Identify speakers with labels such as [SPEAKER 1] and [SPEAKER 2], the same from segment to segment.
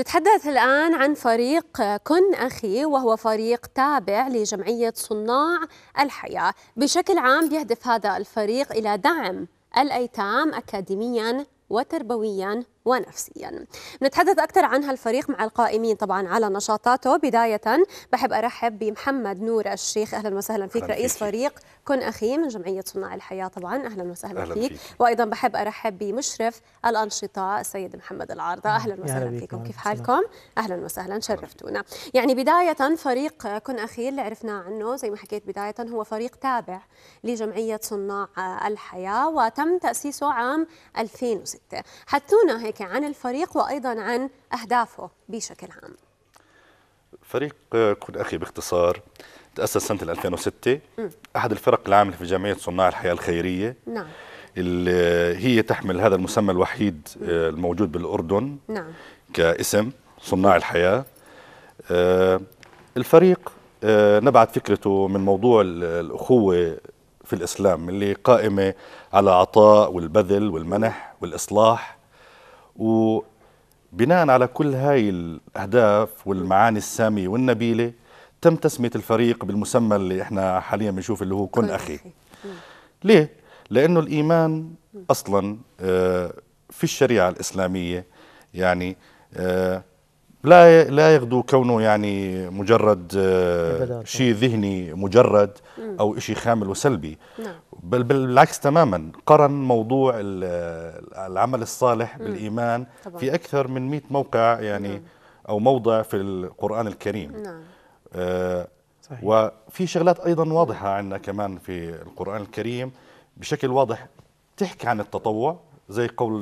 [SPEAKER 1] نتحدث الآن عن فريق كن أخي وهو فريق تابع لجمعية صناع الحياة بشكل عام بيهدف هذا الفريق إلى دعم الأيتام أكاديميا وتربويا ونفسيا نتحدث أكثر عن هالفريق مع القائمين طبعا على نشاطاته بداية بحب أرحب بمحمد نور الشيخ أهلا وسهلا فيك أهلاً رئيس فيك. فريق كن أخي من جمعية صناع الحياة طبعا أهلا وسهلا أهلاً فيك. فيك وأيضا بحب أرحب بمشرف الأنشطة السيد محمد العارضة أهلا وسهلا فيكم كيف حالكم أهلا وسهلا شرفتونا يعني بداية فريق كن أخي اللي عرفنا عنه زي ما حكيت بداية هو فريق تابع لجمعية صناع الحياة وتم تأسيسه عام 2006 حدثونا رأيك عن الفريق وأيضا عن أهدافه بشكل عام
[SPEAKER 2] فريق كل أخي باختصار تأسس سنة 2006 أحد الفرق العاملة في جمعية صناع الحياة الخيرية نعم اللي هي تحمل هذا المسمى الوحيد آه، الموجود بالأردن نعم كاسم صناع الحياة آه، الفريق آه، نبعت فكرته من موضوع الأخوة في الإسلام اللي قائمة على عطاء والبذل والمنح والإصلاح وبناء على كل هاي الأهداف والمعاني السامية والنبيلة تم تسمية الفريق بالمسمى اللي احنا حاليا بنشوف اللي هو كن أخي ليه؟ لأنه الإيمان أصلا آه، في الشريعة الإسلامية يعني آه لا لا يغدو كونه يعني مجرد آه، شيء ذهني مجرد او شيء خامل وسلبي نعم. بل بالعكس تماما قرن موضوع العمل الصالح بالايمان في اكثر من 100 موقع يعني نعم. او موضع في القران الكريم نعم آه، صحيح. وفي شغلات ايضا واضحه عندنا كمان في القران الكريم بشكل واضح تحكي عن التطوع زي قول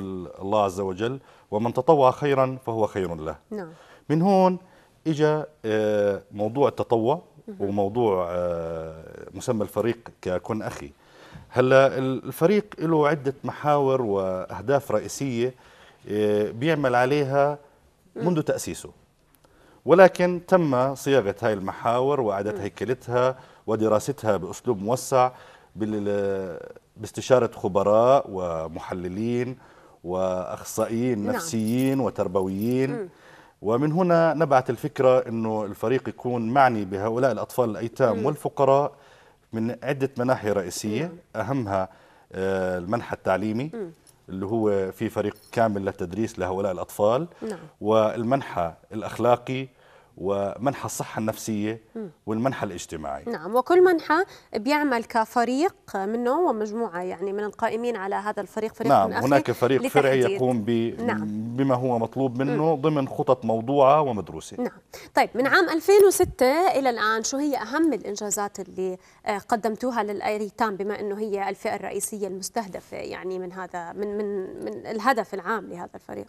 [SPEAKER 2] الله عز وجل ومن تطوع خيرا فهو خير له نعم من هون اجى آه، موضوع التطوع وموضوع آه، مسمى الفريق ككن اخي هلا الفريق له عده محاور واهداف رئيسيه آه، بيعمل عليها منذ تاسيسه ولكن تم صياغه هاي المحاور واعاده هيكلتها ودراستها باسلوب موسع باستشاره خبراء ومحللين واخصائيين نعم. نفسيين وتربويين ومن هنا نبعت الفكرة أنه الفريق يكون معني بهؤلاء الأطفال الأيتام والفقراء من عدة مناحي رئيسية أهمها آه، المنحى التعليمي اللي هو في فريق كامل للتدريس لهؤلاء الأطفال نعم. والمنحة الأخلاقي ومنحى الصحة النفسية والمنحى الاجتماعي
[SPEAKER 1] نعم وكل منحى بيعمل كفريق منه ومجموعة يعني من القائمين على هذا الفريق فريق نعم من هناك فريق فرعي يقوم
[SPEAKER 2] نعم. بما هو مطلوب منه م. ضمن خطط موضوعة ومدروسة نعم
[SPEAKER 1] طيب من عام 2006 إلى الآن شو هي أهم الإنجازات اللي آه، قدمتوها للأيريتان بما أنه هي الفئة الرئيسية المستهدفة يعني من هذا من من من الهدف العام لهذا الفريق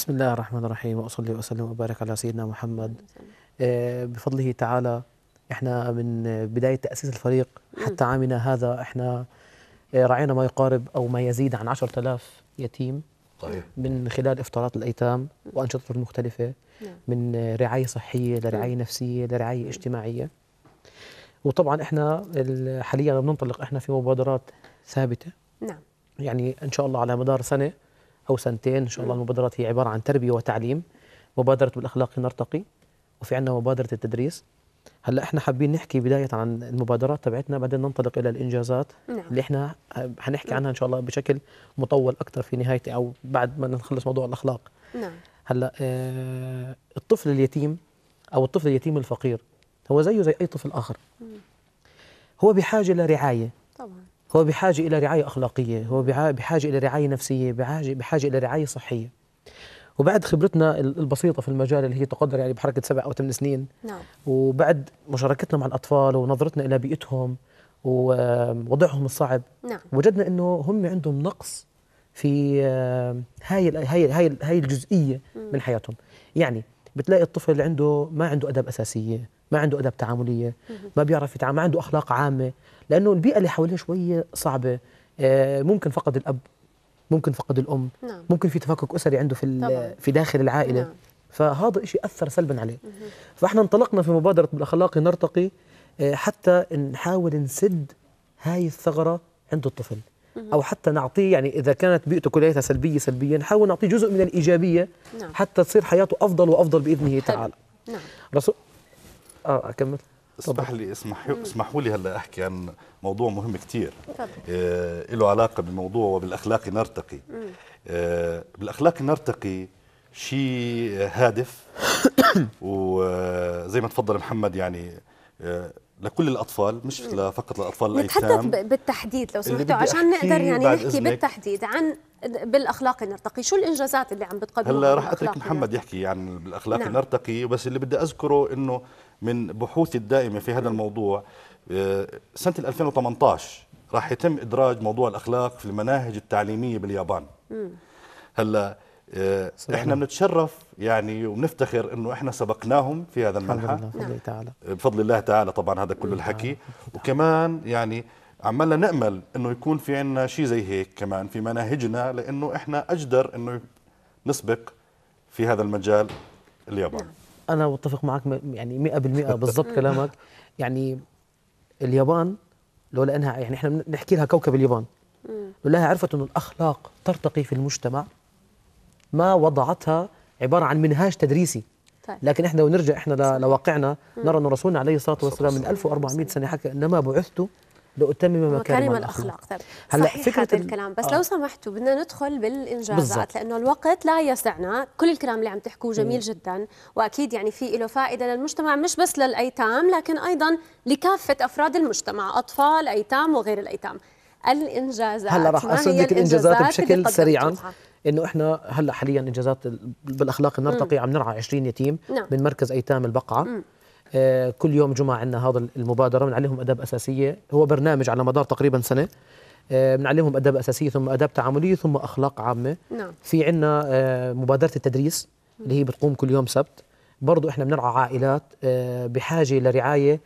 [SPEAKER 3] بسم الله الرحمن الرحيم واصلي واسلم وابارك على سيدنا محمد آه، بفضله تعالى احنا من بدايه تاسيس الفريق حتى عامنا هذا احنا آه، رعينا ما يقارب او ما يزيد عن 10000 يتيم طيب. من خلال افطارات الايتام وأنشطة المختلفه نعم. من رعايه صحيه لرعايه نفسيه لرعايه اجتماعيه وطبعا احنا حاليا بننطلق احنا في مبادرات ثابته نعم يعني ان شاء الله على مدار سنه أو سنتين إن شاء الله المبادرات هي عبارة عن تربية وتعليم مبادرة بالأخلاق نرتقي وفي عندنا مبادرة التدريس هلا احنا حابين نحكي بدايه عن المبادرات تبعتنا بعدين ننطلق الى الانجازات نعم. اللي احنا حنحكي عنها ان شاء الله بشكل مطول اكثر في نهايه او بعد ما نخلص موضوع الاخلاق نعم هلا اه الطفل اليتيم او الطفل اليتيم الفقير هو زيه زي اي طفل اخر هو بحاجه لرعايه طبعا هو بحاجة إلى رعاية أخلاقية هو بحاجة إلى رعاية نفسية بحاجة, بحاجة إلى رعاية صحية وبعد خبرتنا البسيطة في المجال اللي هي تقدر يعني بحركة سبع أو ثمان سنين نعم. وبعد مشاركتنا مع الأطفال ونظرتنا إلى بيئتهم ووضعهم الصعب نعم. وجدنا أنه هم عندهم نقص في آه، هاي هاي هاي, هاي الجزئية من حياتهم يعني بتلاقي الطفل عنده ما عنده ادب اساسيه ما عنده ادب تعامليه ما بيعرف يتعامل ما عنده اخلاق عامه لانه البيئه اللي حواليه شويه صعبه آه، ممكن فقد الاب ممكن فقد الام نعم. ممكن في تفكك اسري عنده في في داخل العائله نعم. فهذا إشي اثر سلبا عليه فاحنا انطلقنا في مبادره بالاخلاقي نرتقي آه، حتى نحاول نسد هاي الثغره عند الطفل او حتى نعطيه يعني اذا كانت بيئته كلها سلبيه سلبيه نحاول نعطيه جزء من الايجابيه
[SPEAKER 2] نعم. حتى تصير حياته افضل وافضل باذنه تعالى نعم رسول اه اكمل اسمح لي اسمح اسمحوا لي هلا احكي عن موضوع مهم كثير آه له علاقه بالموضوع وبالاخلاق نرتقي آه بالاخلاق نرتقي شيء هادف وزي آه، ما تفضل محمد يعني آه لكل الاطفال مش فقط للاطفال الايتام نتحدث
[SPEAKER 1] بالتحديد لو سمحتوا عشان نقدر يعني نحكي بالتحديد عن بالاخلاق النرتقي شو الانجازات اللي عم بتقدمها هلا رح اترك محمد
[SPEAKER 2] يحكي عن يعني بالاخلاق نعم. النرتقي بس اللي بدي اذكره انه من بحوثي الدائمه في هذا الموضوع آه، سنه 2018 راح يتم ادراج موضوع الاخلاق في المناهج التعليميه باليابان هلا احنا بنتشرف يعني وبنفتخر انه احنا سبقناهم في هذا المنحى بفضل الله نعم. تعالى آه، بفضل الله تعالى طبعا هذا كل نعم. الحكي وكمان يعني عمالنا نامل انه يكون في عندنا شيء زي هيك كمان في مناهجنا لانه احنا اجدر انه نسبق في هذا المجال اليابان نعم.
[SPEAKER 3] انا بتفق معك يعني 100% بالضبط كلامك يعني اليابان لولا انها يعني احنا بنحكي لها كوكب اليابان لولا عرفت انه الاخلاق ترتقي في المجتمع ما وضعتها عباره عن منهاج تدريسي طيب. لكن احنا ونرجع احنا لواقعنا نرى ان رسولنا عليه الصلاه والسلام من 1400 سنه حكى انما بعثت لأتمم مكارم الأخلاق
[SPEAKER 1] طيب. هلا فكرة هذا الكلام بس آه. لو سمحتوا بدنا ندخل بالإنجازات بالزبط. لأنه الوقت لا يسعنا كل الكلام اللي عم تحكوه جميل م. جدا وأكيد يعني في له فائدة للمجتمع مش بس للأيتام لكن أيضا لكافة أفراد المجتمع أطفال أيتام وغير الأيتام الإنجازات هلا راح اصدك الإنجازات بشكل سريعا
[SPEAKER 3] انه احنا هلا حاليا انجازات بالاخلاق نرتقي عم نرعى 20 يتيم نعم. من مركز ايتام البقعه مم. آه، كل يوم جمعه عندنا هذا المبادره بنعلمهم اداب اساسيه هو برنامج على مدار تقريبا سنه آه، بنعلمهم اداب اساسيه ثم اداب تعامليه ثم اخلاق عامه نعم. في عندنا آه، مبادره التدريس اللي هي بتقوم كل يوم سبت برضو احنا بنرعى عائلات بحاجه لرعايه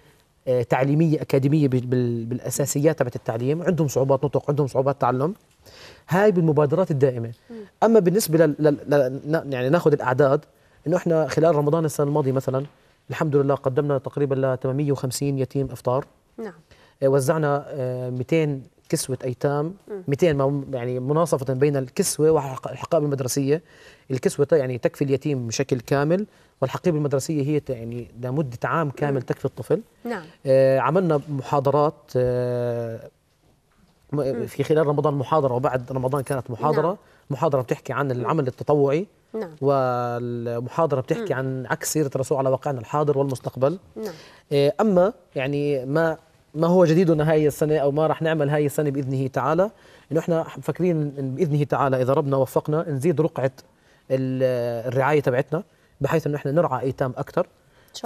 [SPEAKER 3] تعليميه اكاديميه بالاساسيات تبعت التعليم عندهم صعوبات نطق عندهم صعوبات تعلم هاي بالمبادرات الدائمه اما بالنسبه لل... لل... لل... يعني ناخذ الاعداد انه احنا خلال رمضان السنه الماضيه مثلا الحمد لله قدمنا تقريبا ل 850 يتيم افطار نعم آه، وزعنا 200 آه، كسوة أيتام 200 يعني مناصفة بين الكسوة والحقائب المدرسية الكسوة يعني تكفي اليتيم بشكل كامل والحقيبة المدرسية هي يعني لمدة عام كامل تكفي الطفل نعم آه، عملنا محاضرات في خلال رمضان محاضرة وبعد رمضان كانت محاضرة نعم. محاضرة بتحكي عن العمل التطوعي نعم. والمحاضرة بتحكي نعم. عن عكس سيرة الرسول على واقعنا الحاضر والمستقبل نعم. آه، أما يعني ما ما هو جديدنا هاي السنة أو ما رح نعمل هاي السنة بإذنه تعالى إنه إحنا مفكرين بإذنه تعالى إذا ربنا وفقنا نزيد رقعة الرعاية تبعتنا بحيث إنه إحنا نرعى أيتام أكثر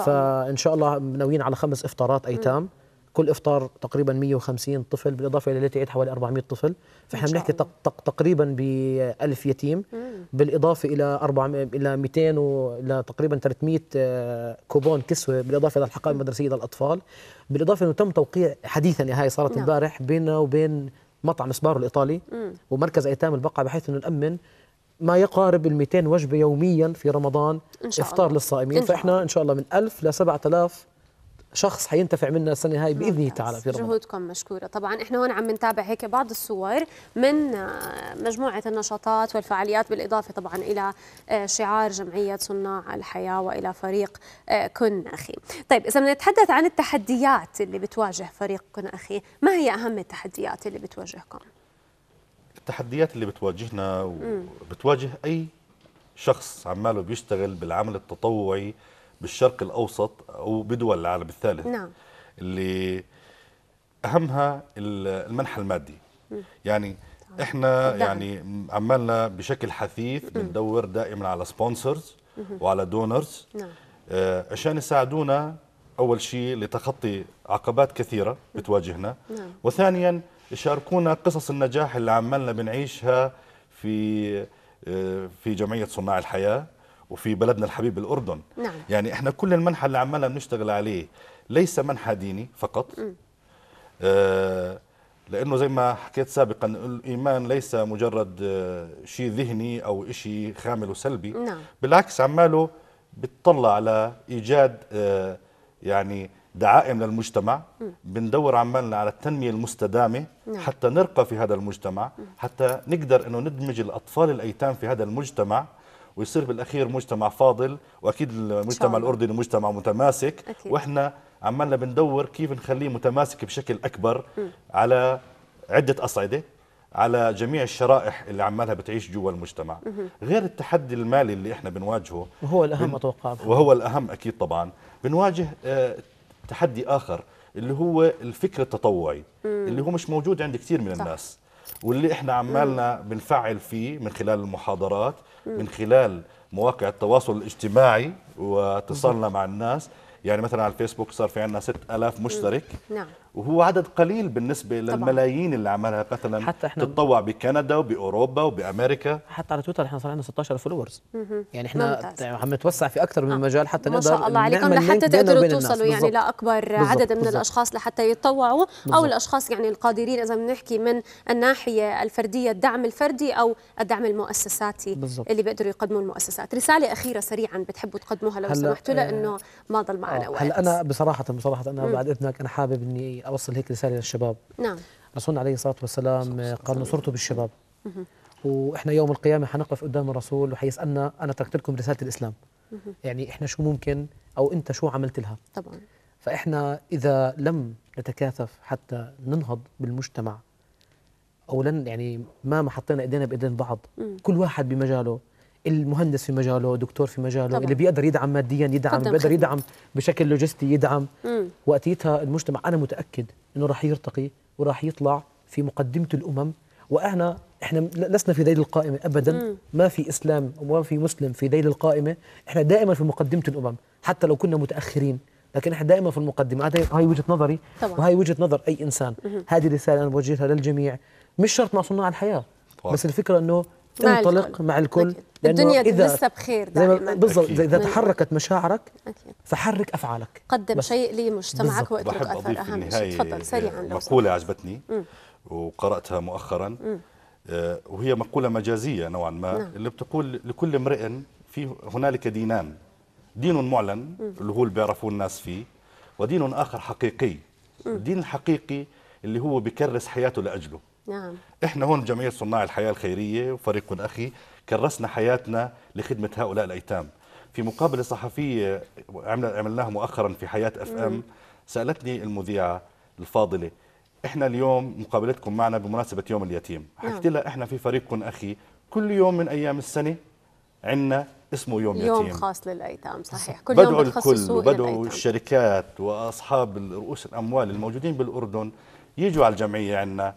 [SPEAKER 3] فإن شاء الله ناويين على خمس إفطارات أيتام مم. كل افطار تقريبا 150 طفل بالاضافه الى التي العيد حوالي 400 طفل فاحنا بنحكي تق تق تقريبا ب 1000 يتيم بالاضافه الى 400 الى 200 الى تقريبا 300 كوبون كسوه بالاضافه الى الحقائب المدرسيه للاطفال بالاضافه انه تم توقيع حديثا يا هاي صارت نعم. امبارح بيننا وبين مطعم سبارو الايطالي ومركز ايتام البقعه بحيث انه نامن ما يقارب ال 200 وجبه يوميا في رمضان إن شاء الله. افطار للصائمين إن شاء الله. فاحنا ان شاء الله من 1000 ل 7000 شخص حينتفع منها السنه هاي باذنه تعالى في رمضان
[SPEAKER 1] جهودكم مشكوره طبعا احنا هون عم نتابع هيك بعض الصور من آه، مجموعه النشاطات والفعاليات بالاضافه طبعا الى آه، شعار جمعيه صناع الحياه والى فريق آه، كن اخي طيب اذا بدنا نتحدث عن التحديات اللي بتواجه فريق كن اخي ما هي اهم التحديات اللي بتواجهكم
[SPEAKER 2] التحديات اللي بتواجهنا وبتواجه اي شخص عماله بيشتغل بالعمل التطوعي بالشرق الاوسط او بدول العالم الثالث نعم اللي اهمها المنح المادي يعني احنا يعني عمالنا بشكل حثيث بندور دائما على سبونسرز وعلى دونرز نعم. آه، عشان يساعدونا اول شيء لتخطي عقبات كثيره بتواجهنا نعم. وثانيا يشاركونا قصص النجاح اللي عمالنا بنعيشها في آه، في جمعيه صناع الحياه وفي بلدنا الحبيب الأردن نعم. يعني إحنا كل المنحى اللي عمالنا بنشتغل عليه ليس منحى ديني فقط آه لأنه زي ما حكيت سابقا الإيمان ليس مجرد آه شيء ذهني أو شيء خامل وسلبي نعم. بالعكس عماله بتطلع على إيجاد آه يعني دعائم للمجتمع م. بندور عمالنا على التنمية المستدامة نعم. حتى نرقى في هذا المجتمع م. حتى نقدر أنه ندمج الأطفال الأيتام في هذا المجتمع ويصير بالاخير مجتمع فاضل واكيد المجتمع الاردني مجتمع متماسك أكيد. واحنا عمالنا بندور كيف نخليه متماسك بشكل اكبر م. على عده اصعده على جميع الشرائح اللي عمالها بتعيش جوا المجتمع غير التحدي المالي اللي احنا بنواجهه وهو الاهم اتوقع بن... وهو الاهم اكيد طبعا بنواجه آه تحدي اخر اللي هو الفكر التطوعي اللي هو مش موجود عند كثير من صح. الناس واللي احنا عمالنا بنفعل فيه من خلال المحاضرات من خلال مواقع التواصل الاجتماعي واتصالنا مع الناس يعني مثلا على الفيسبوك صار في عندنا 6000 مشترك نعم وهو عدد قليل بالنسبه للملايين طبعاً. اللي عملها مثلا حتى احنا تتطوع بكندا وباوروبا وبامريكا حتى على تويتر احنا صار عندنا 16 فولورز
[SPEAKER 3] يعني احنا عم نتوسع في اكثر من آه. مجال حتى ما شاء الله عليكم لحتى تقدروا توصلوا يعني
[SPEAKER 1] لاكبر عدد من بالزبط. الاشخاص لحتى يتطوعوا بالزبط. او الاشخاص يعني القادرين اذا بنحكي من الناحيه الفرديه الدعم الفردي او الدعم المؤسساتي بالزبط. اللي بيقدروا يقدموا المؤسسات رساله اخيره سريعا بتحبوا تقدموها لو سمحتوا آه، لانه ما ضل معنا وقت هلا
[SPEAKER 3] انا بصراحه بصراحه انا بعد اذنك انا حابب اني اوصل هيك رساله للشباب نعم رسولنا عليه الصلاه والسلام قال نصرته بالشباب واحنا يوم القيامه حنقف قدام الرسول وحيسالنا انا تركت لكم رساله الاسلام يعني احنا شو ممكن او انت شو عملت لها طبعا فاحنا اذا لم نتكاثف حتى ننهض بالمجتمع او لن يعني ما ما حطينا ايدينا بايدين بعض كل واحد بمجاله المهندس في مجاله دكتور في مجاله طبعا. اللي بيقدر يدعم ماديا يدعم بيقدر يدعم بشكل لوجستي يدعم مم. وقتيتها المجتمع انا متاكد انه راح يرتقي وراح يطلع في مقدمه الامم واحنا احنا لسنا في ذيل القائمه ابدا مم. ما في اسلام وما في مسلم في ذيل القائمه احنا دائما في مقدمه الامم حتى لو كنا متاخرين لكن احنا دائما في المقدمه هاي وجهه نظري طبعا. وهي وجهه نظر اي انسان مم. هذه رساله انا بوجهها للجميع مش شرط مع صناع الحياه طبعا. بس الفكره انه تنطلق انطلق مع الكل الدنيا إذا لسه
[SPEAKER 1] بخير دائما بالضبط إذا تحركت
[SPEAKER 2] مشاعرك أكيد. فحرك أفعالك
[SPEAKER 1] قدم شيء لمجتمعك واترك أثر أهم شيء تفضل سريعا مقولة
[SPEAKER 2] عجبتني وقرأتها مؤخرا آه، وهي مقولة مجازية نوعا ما نعم. اللي بتقول لكل امرئ في هنالك دينان دين معلن اللي هو اللي بيعرفوه الناس فيه ودين آخر حقيقي الدين الحقيقي اللي هو بكرس حياته لأجله نعم احنا هون بجمعيه صناع الحياه الخيريه وفريق اخي كرسنا حياتنا لخدمه هؤلاء الايتام في مقابله صحفيه عملناها مؤخرا في حياه اف ام سالتني المذيعه الفاضله احنا اليوم مقابلتكم معنا بمناسبه يوم اليتيم نعم. حكيت لها احنا في فريق اخي كل يوم من ايام السنه عندنا اسمه يوم, يوم يتيم يوم
[SPEAKER 1] خاص للايتام صحيح كل بدعو يوم الكل وبدعو
[SPEAKER 2] الشركات واصحاب رؤوس الاموال الموجودين بالاردن يجوا على الجمعيه عندنا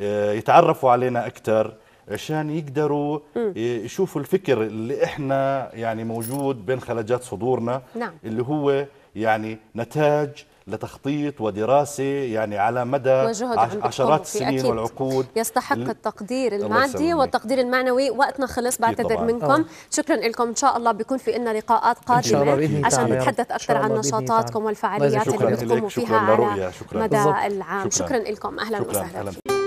[SPEAKER 2] آه، يتعرفوا علينا اكثر عشان يقدروا يشوفوا الفكر اللي احنا يعني موجود بين خلجات صدورنا نعم. اللي هو يعني نتاج لتخطيط ودراسة يعني على مدى عشرات السنين والعقود
[SPEAKER 1] يستحق التقدير المادي والتقدير المعنوي وقتنا خلص بعتذر منكم أوه. شكرا لكم إن شاء الله بيكون في لنا لقاءات قادمة عشان نتحدث أكثر عن نشاطاتكم والفعاليات اللي بتقوموا فيها على مدى العام شكرا, شكرا لكم أهلا
[SPEAKER 2] وسهلا